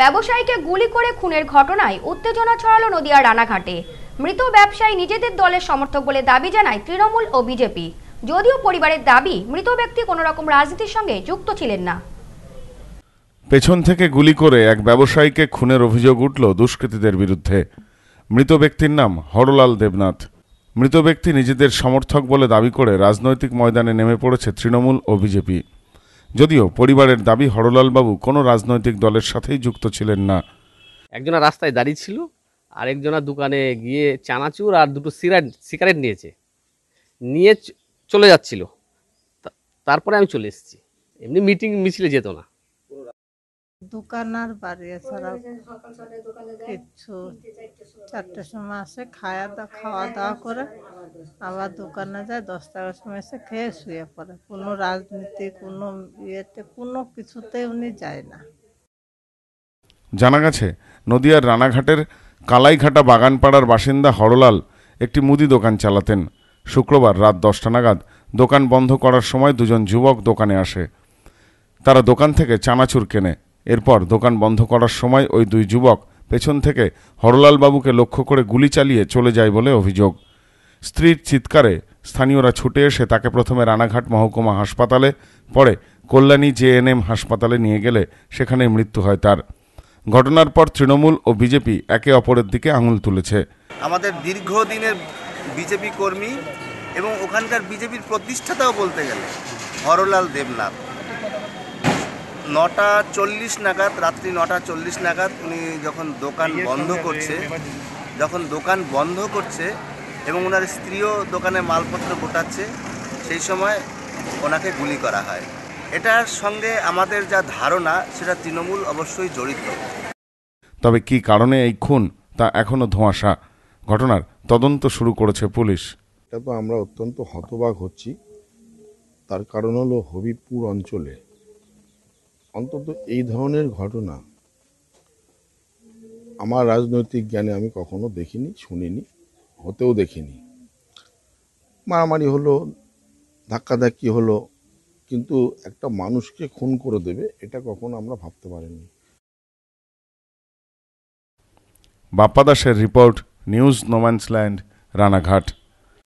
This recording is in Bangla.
ব্যবসায়ীকে গুলি করে খুনের ঘটনায় উত্তেজনা ছড়ালো নদিয়া রানাঘাটে মৃত ব্যবসায়ী নিজেদের দলের সমর্থক বলে দাবি জানায় তৃণমূল ও বিজেপি যদিও পরিবারের দাবি মৃত ব্যক্তি কোনো রকম রাজনীতির সঙ্গে যুক্ত ছিলেন না পেছন থেকে গুলি করে এক ব্যবসায়ীকে খুনের অভিযোগ উঠল দুষ্কৃতীদের বিরুদ্ধে মৃত ব্যক্তির নাম হরলাল দেবনাথ মৃত ব্যক্তি নিজেদের সমর্থক বলে দাবি করে রাজনৈতিক ময়দানে নেমে পড়েছে তৃণমূল ও বিজেপি যদিও পরিবারের দাবি হরলালবাবু কোনো রাজনৈতিক দলের সাথেই যুক্ত ছিলেন না একজনা রাস্তায় দাঁড়িয়ে ছিল আরেকজনা দোকানে গিয়ে চানাচুর আর দুটো সিগারেট সিগারেট নিয়েছে নিয়ে চলে যাচ্ছিল তারপরে আমি চলে এসেছি এমনি মিটিং মিছিলে যেত না দোকান আর বাড়ি ছাড়া কিচ্ছু চারটের সময় আসে খাওয়া দাওয়া খাওয়া দাওয়া করে আবার দোকানে যায় দশটার সময় এসে খেয়ে শুয়ে পড়ে কোনো রাজনীতি কোনো ইয়েতে কোনো কিছুতে উনি যায় না জানা গেছে নদিয়ার রানাঘাটের কালাইঘাটা বাগানপাড়ার বাসিন্দা হরলাল একটি মুদি দোকান চালাতেন শুক্রবার রাত দশটা নাগাদ দোকান বন্ধ করার সময় দুজন যুবক দোকানে আসে তারা দোকান থেকে চানাচুর কেনে এরপর দোকান বন্ধ করার সময় ওই দুই যুবক পেছন থেকে হরলাল বাবুকে লক্ষ্য করে গুলি চালিয়ে চলে যায় বলে অভিযোগ স্ত্রীর চিৎকারে স্থানীয়রা ছুটে এসে তাকে প্রথমে রানাঘাট মহকুমা হাসপাতালে পরে কল্যাণী জেএনএম হাসপাতালে নিয়ে গেলে সেখানে মৃত্যু হয় তার ঘটনার পর তৃণমূল ও বিজেপি একে অপরের দিকে আঙুল তুলেছে আমাদের দীর্ঘদিনের বিজেপি কর্মী এবং ওখানকার বিজেপির প্রতিষ্ঠাতাও বলতে গেলে হরলাল দেবনাথ নটা চল্লিশ নাগাদ রাত্রি নটা চল্লিশ নাগাদ উনি যখন দোকান বন্ধ করছে যখন দোকান বন্ধ করছে এবং ওনার স্ত্রীও দোকানে মালপত্র গোটাচ্ছে সেই সময় ওনাকে গুলি করা হয় এটার সঙ্গে আমাদের যা ধারণা সেটা তৃণমূল অবশ্যই জড়িত তবে কি কারণে এই খুন তা এখনও ধোঁয়াশা ঘটনার তদন্ত শুরু করেছে পুলিশ এটা তো আমরা অত্যন্ত হতবাক হচ্ছি তার কারণ হলো হবিপুর অঞ্চলে অন্তত এই ধরনের ঘটনা আমার রাজনৈতিক জ্ঞানে আমি কখনো দেখিনি শুনিনি হতেও দেখিনি মারামারি হলো ধাক্কাধাক্কি হলো কিন্তু একটা মানুষকে খুন করে দেবে এটা কখনো আমরা ভাবতে পারিনি বাপ্পা দাসের রিপোর্ট নিউজ নোম্যান্সল্যান্ড রানাঘাট